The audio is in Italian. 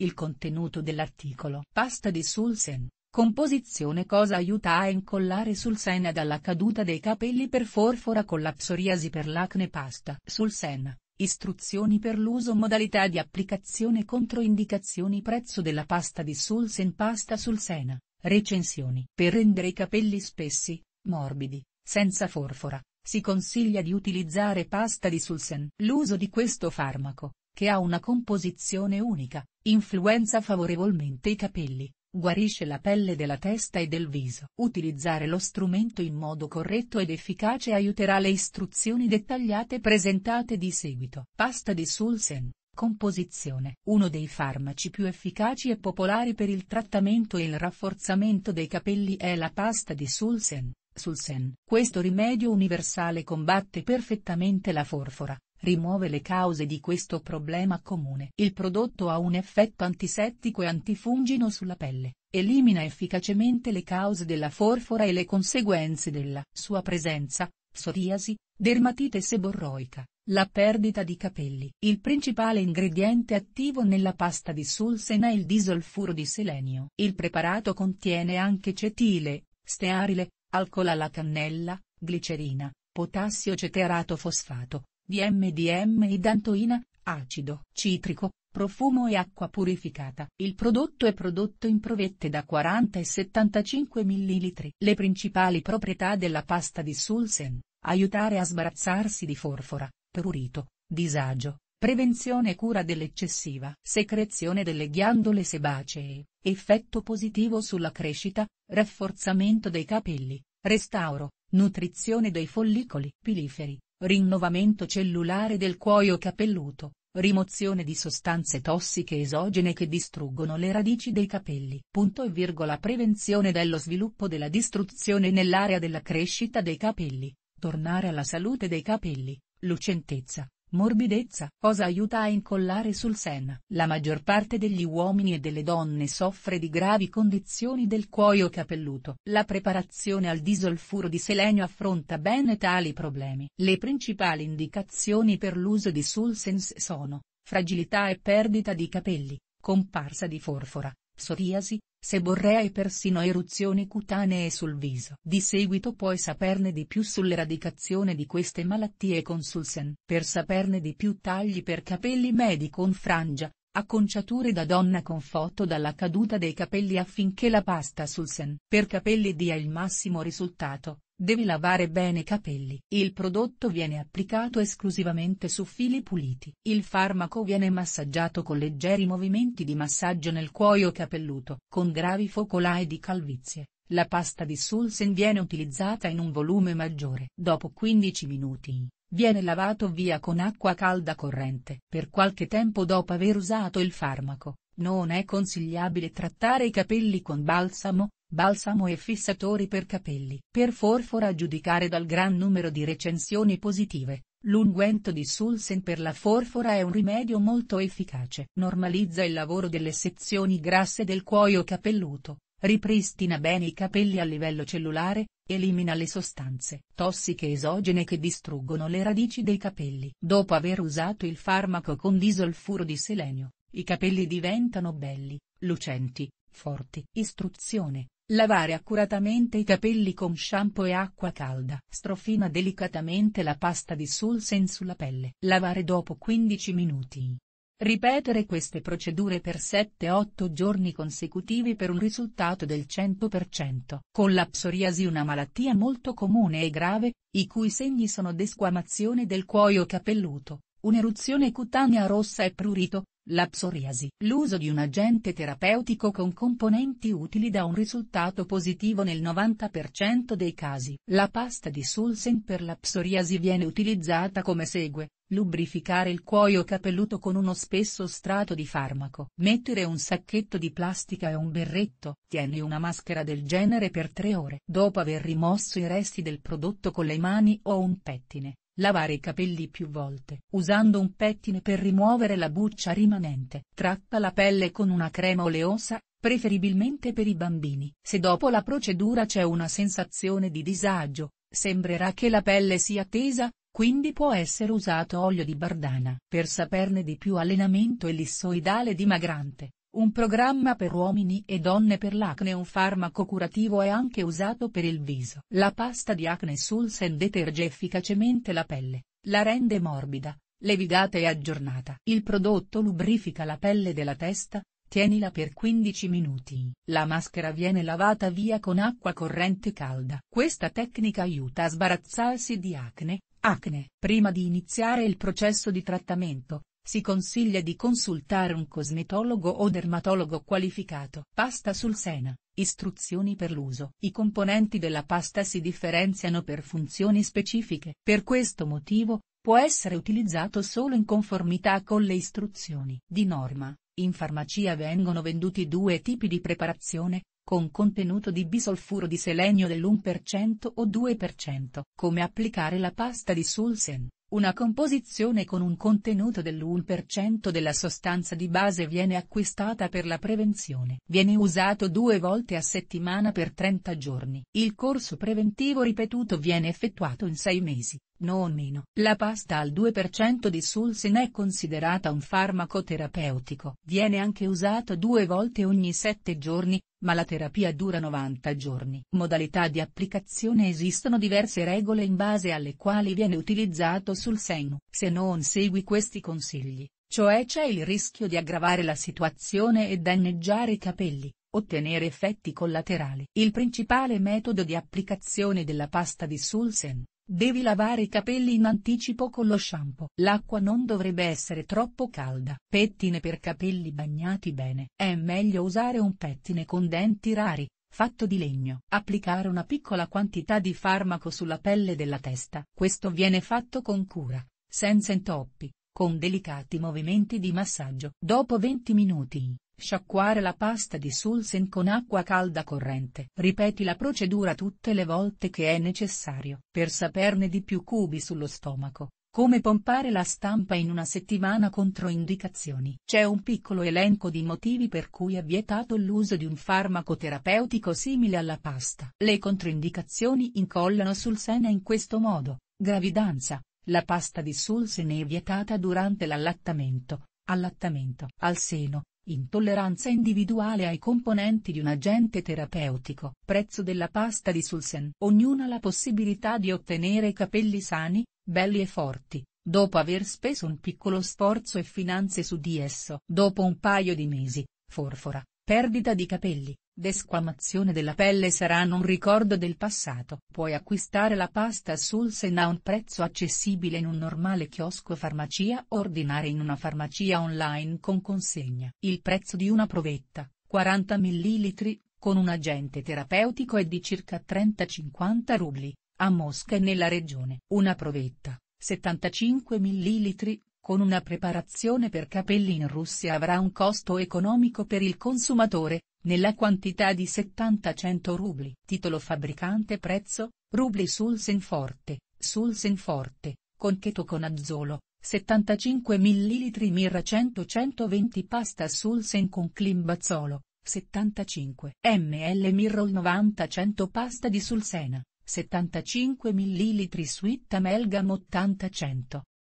Il contenuto dell'articolo. Pasta di Sulsen. Composizione cosa aiuta a incollare Sulsena dalla caduta dei capelli per forfora con la psoriasi per l'acne pasta. Sulsena. Istruzioni per l'uso modalità di applicazione controindicazioni prezzo della pasta di Sulsen pasta Sulsena. Recensioni. Per rendere i capelli spessi, morbidi, senza forfora, si consiglia di utilizzare pasta di Sulsen. L'uso di questo farmaco, che ha una composizione unica, Influenza favorevolmente i capelli, guarisce la pelle della testa e del viso. Utilizzare lo strumento in modo corretto ed efficace aiuterà le istruzioni dettagliate presentate di seguito. Pasta di Sulsen. Composizione. Uno dei farmaci più efficaci e popolari per il trattamento e il rafforzamento dei capelli è la pasta di Sulsen. Sulsen. Questo rimedio universale combatte perfettamente la forfora, rimuove le cause di questo problema comune. Il prodotto ha un effetto antisettico e antifungino sulla pelle, elimina efficacemente le cause della forfora e le conseguenze della sua presenza, psoriasi, dermatite seborroica, la perdita di capelli. Il principale ingrediente attivo nella pasta di Sulsen è il disolfuro di selenio. Il preparato contiene anche cetile, stearile, alcol alla cannella, glicerina, potassio ceterato fosfato, di MDM e dantoina, acido citrico, profumo e acqua purificata. Il prodotto è prodotto in provette da 40 e 75 ml. Le principali proprietà della pasta di Sulsen, aiutare a sbarazzarsi di forfora, prurito, disagio, prevenzione e cura dell'eccessiva secrezione delle ghiandole sebacee, effetto positivo sulla crescita, rafforzamento dei capelli, restauro, nutrizione dei follicoli piliferi, rinnovamento cellulare del cuoio capelluto, rimozione di sostanze tossiche esogene che distruggono le radici dei capelli. Punto e virgola prevenzione dello sviluppo della distruzione nell'area della crescita dei capelli, tornare alla salute dei capelli, lucentezza, Morbidezza, cosa aiuta a incollare sul sen. La maggior parte degli uomini e delle donne soffre di gravi condizioni del cuoio capelluto. La preparazione al disolfuro di selenio affronta bene tali problemi. Le principali indicazioni per l'uso di Sulsens sono, fragilità e perdita di capelli, comparsa di forfora, psoriasi, seborrea e persino eruzioni cutanee sul viso. Di seguito puoi saperne di più sull'eradicazione di queste malattie con Sulsen. Per saperne di più tagli per capelli medi con frangia, acconciature da donna con foto dalla caduta dei capelli affinché la pasta Sulsen. Per capelli dia il massimo risultato, Devi lavare bene i capelli. Il prodotto viene applicato esclusivamente su fili puliti. Il farmaco viene massaggiato con leggeri movimenti di massaggio nel cuoio capelluto, con gravi focolai di calvizie. La pasta di Sulsen viene utilizzata in un volume maggiore. Dopo 15 minuti, viene lavato via con acqua calda corrente. Per qualche tempo dopo aver usato il farmaco, non è consigliabile trattare i capelli con balsamo, balsamo e fissatori per capelli. Per Forfora a giudicare dal gran numero di recensioni positive, l'unguento di Sulsen per la forfora è un rimedio molto efficace. Normalizza il lavoro delle sezioni grasse del cuoio capelluto, ripristina bene i capelli a livello cellulare, elimina le sostanze tossiche esogene che distruggono le radici dei capelli. Dopo aver usato il farmaco con disolfuro di selenio, i capelli diventano belli, lucenti, forti. Istruzione Lavare accuratamente i capelli con shampoo e acqua calda. Strofina delicatamente la pasta di Sulsen sulla pelle. Lavare dopo 15 minuti. Ripetere queste procedure per 7-8 giorni consecutivi per un risultato del 100%. Con la psoriasi una malattia molto comune e grave, i cui segni sono desquamazione del cuoio capelluto, un'eruzione cutanea rossa e prurito, la psoriasi. L'uso di un agente terapeutico con componenti utili dà un risultato positivo nel 90% dei casi. La pasta di Sulsen per la psoriasi viene utilizzata come segue. Lubrificare il cuoio capelluto con uno spesso strato di farmaco. Mettere un sacchetto di plastica e un berretto. Tieni una maschera del genere per tre ore. Dopo aver rimosso i resti del prodotto con le mani o un pettine, Lavare i capelli più volte. Usando un pettine per rimuovere la buccia rimanente. Tratta la pelle con una crema oleosa, preferibilmente per i bambini. Se dopo la procedura c'è una sensazione di disagio, sembrerà che la pelle sia tesa, quindi può essere usato olio di bardana. Per saperne di più allenamento ellissoidale dimagrante, un programma per uomini e donne per l'acne un farmaco curativo è anche usato per il viso. La pasta di Acne Sulsen deterge efficacemente la pelle, la rende morbida, levigata e aggiornata. Il prodotto lubrifica la pelle della testa, tienila per 15 minuti. La maschera viene lavata via con acqua corrente calda. Questa tecnica aiuta a sbarazzarsi di acne, acne. Prima di iniziare il processo di trattamento, si consiglia di consultare un cosmetologo o dermatologo qualificato. Pasta sul Sena, istruzioni per l'uso. I componenti della pasta si differenziano per funzioni specifiche. Per questo motivo, può essere utilizzato solo in conformità con le istruzioni. Di norma, in farmacia vengono venduti due tipi di preparazione, con contenuto di bisolfuro di selenio dell'1% o 2%. Come applicare la pasta di Sulsen? Una composizione con un contenuto dell'1% della sostanza di base viene acquistata per la prevenzione. Viene usato due volte a settimana per 30 giorni. Il corso preventivo ripetuto viene effettuato in sei mesi, non meno, La pasta al 2% di sulsin è considerata un farmaco terapeutico. Viene anche usato due volte ogni sette giorni, ma la terapia dura 90 giorni. Modalità di applicazione Esistono diverse regole in base alle quali viene utilizzato sul Se non segui questi consigli, cioè c'è il rischio di aggravare la situazione e danneggiare i capelli ottenere effetti collaterali. Il principale metodo di applicazione della pasta di Sulsen, Devi lavare i capelli in anticipo con lo shampoo. L'acqua non dovrebbe essere troppo calda. Pettine per capelli bagnati bene. È meglio usare un pettine con denti rari, fatto di legno. Applicare una piccola quantità di farmaco sulla pelle della testa. Questo viene fatto con cura, senza intoppi, con delicati movimenti di massaggio. Dopo 20 minuti, sciacquare la pasta di Sulsen con acqua calda corrente. Ripeti la procedura tutte le volte che è necessario. Per saperne di più cubi sullo stomaco, come pompare la stampa in una settimana contro indicazioni. C'è un piccolo elenco di motivi per cui è vietato l'uso di un farmaco terapeutico simile alla pasta. Le controindicazioni incollano sul seno in questo modo, gravidanza, la pasta di Sulsine è vietata durante l'allattamento, allattamento al seno, intolleranza individuale ai componenti di un agente terapeutico. Prezzo della pasta di Sulsen. Ognuna ha la possibilità di ottenere capelli sani, belli e forti, dopo aver speso un piccolo sforzo e finanze su di esso. Dopo un paio di mesi, forfora, perdita di capelli, Desquamazione della pelle saranno un ricordo del passato. Puoi acquistare la pasta Sulsen a un prezzo accessibile in un normale chiosco farmacia o ordinare in una farmacia online con consegna. Il prezzo di una provetta, 40 ml, con un agente terapeutico è di circa 30-50 rubli, a Mosca e nella regione. Una provetta, 75 ml, con una preparazione per capelli in Russia avrà un costo economico per il consumatore, nella quantità di 70-100 rubli. Titolo fabbricante prezzo, rubli sul Senforte, sul Senforte, con cheto con azzolo, 75 ml mirra 100 120 pasta Sulsen con climbazzolo, 75 ml mirrol 90 100 pasta di Sulsena, 75 ml sweet amalgam 80 100.